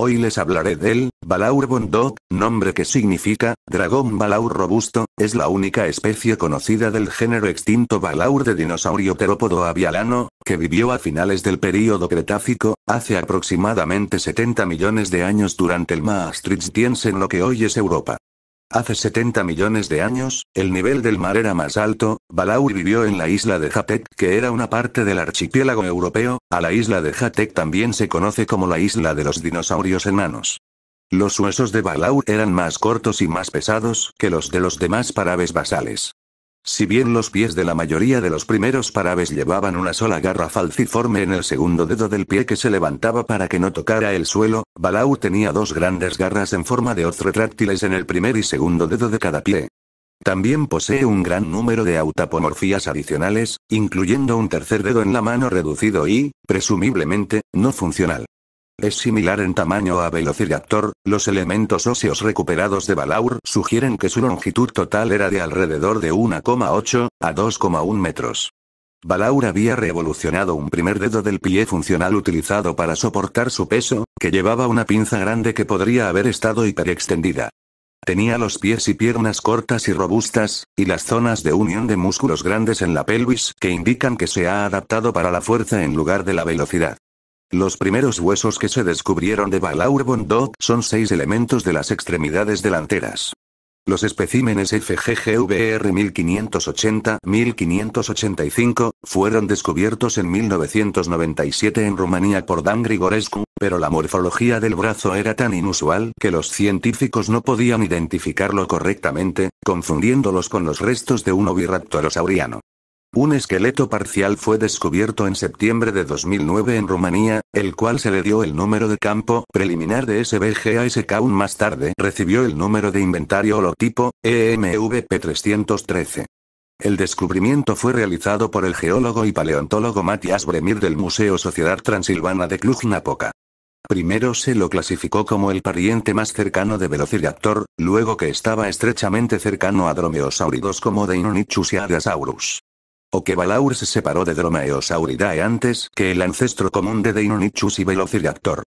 Hoy les hablaré del Balaur Bondog, nombre que significa dragón Balaur robusto, es la única especie conocida del género extinto Balaur de dinosaurio terópodo avialano, que vivió a finales del período Cretácico, hace aproximadamente 70 millones de años durante el Maastrichtiense en lo que hoy es Europa. Hace 70 millones de años, el nivel del mar era más alto, Balaur vivió en la isla de Jatek, que era una parte del archipiélago europeo, a la isla de Jatek también se conoce como la isla de los dinosaurios enanos. Los huesos de Balaur eran más cortos y más pesados que los de los demás parabes basales. Si bien los pies de la mayoría de los primeros paraves llevaban una sola garra falciforme en el segundo dedo del pie que se levantaba para que no tocara el suelo, Balau tenía dos grandes garras en forma de hoz retráctiles en el primer y segundo dedo de cada pie. También posee un gran número de autapomorfías adicionales, incluyendo un tercer dedo en la mano reducido y, presumiblemente, no funcional. Es similar en tamaño a Velociraptor, los elementos óseos recuperados de Balaur sugieren que su longitud total era de alrededor de 1,8 a 2,1 metros. Balaur había revolucionado un primer dedo del pie funcional utilizado para soportar su peso, que llevaba una pinza grande que podría haber estado hiperextendida. Tenía los pies y piernas cortas y robustas, y las zonas de unión de músculos grandes en la pelvis que indican que se ha adaptado para la fuerza en lugar de la velocidad. Los primeros huesos que se descubrieron de Balaur Bondok son seis elementos de las extremidades delanteras. Los especímenes FGGVR 1580-1585 fueron descubiertos en 1997 en Rumanía por Dan Grigorescu, pero la morfología del brazo era tan inusual que los científicos no podían identificarlo correctamente, confundiéndolos con los restos de un oviraptorosauriano. Un esqueleto parcial fue descubierto en septiembre de 2009 en Rumanía, el cual se le dio el número de campo preliminar de SBGASK. Aún más tarde recibió el número de inventario holotipo, EMVP313. El descubrimiento fue realizado por el geólogo y paleontólogo Matías Bremir del Museo Sociedad Transilvana de Cluj-Napoca. Primero se lo clasificó como el pariente más cercano de Velociraptor, luego que estaba estrechamente cercano a Dromeosauridos como Deinonychus y Adasaurus. O que Balaur se separó de Dromaeosauridae antes que el ancestro común de Deinonychus y Velociraptor.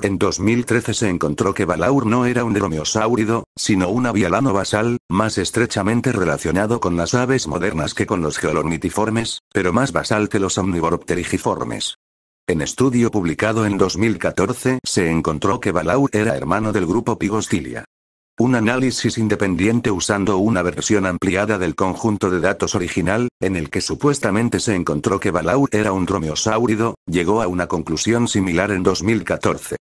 En 2013 se encontró que Balaur no era un dromeosáurido, sino un avialano basal, más estrechamente relacionado con las aves modernas que con los geolornitiformes, pero más basal que los omnivoropterigiformes. En estudio publicado en 2014 se encontró que Balaur era hermano del grupo Pigostilia. Un análisis independiente usando una versión ampliada del conjunto de datos original, en el que supuestamente se encontró que Balaur era un dromeosáurido, llegó a una conclusión similar en 2014.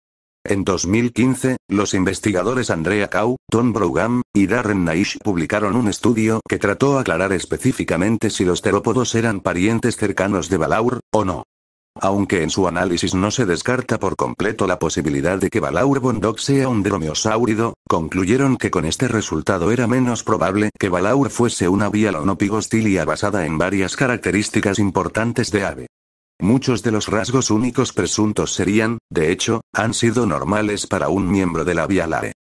En 2015, los investigadores Andrea Kau, Tom Brougham y Darren Naish publicaron un estudio que trató aclarar específicamente si los terópodos eran parientes cercanos de Balaur, o no. Aunque en su análisis no se descarta por completo la posibilidad de que Balaur Bondoc sea un dromeosáurido, concluyeron que con este resultado era menos probable que Balaur fuese una Bialonopigostilia basada en varias características importantes de ave. Muchos de los rasgos únicos presuntos serían, de hecho, han sido normales para un miembro de la Bialae.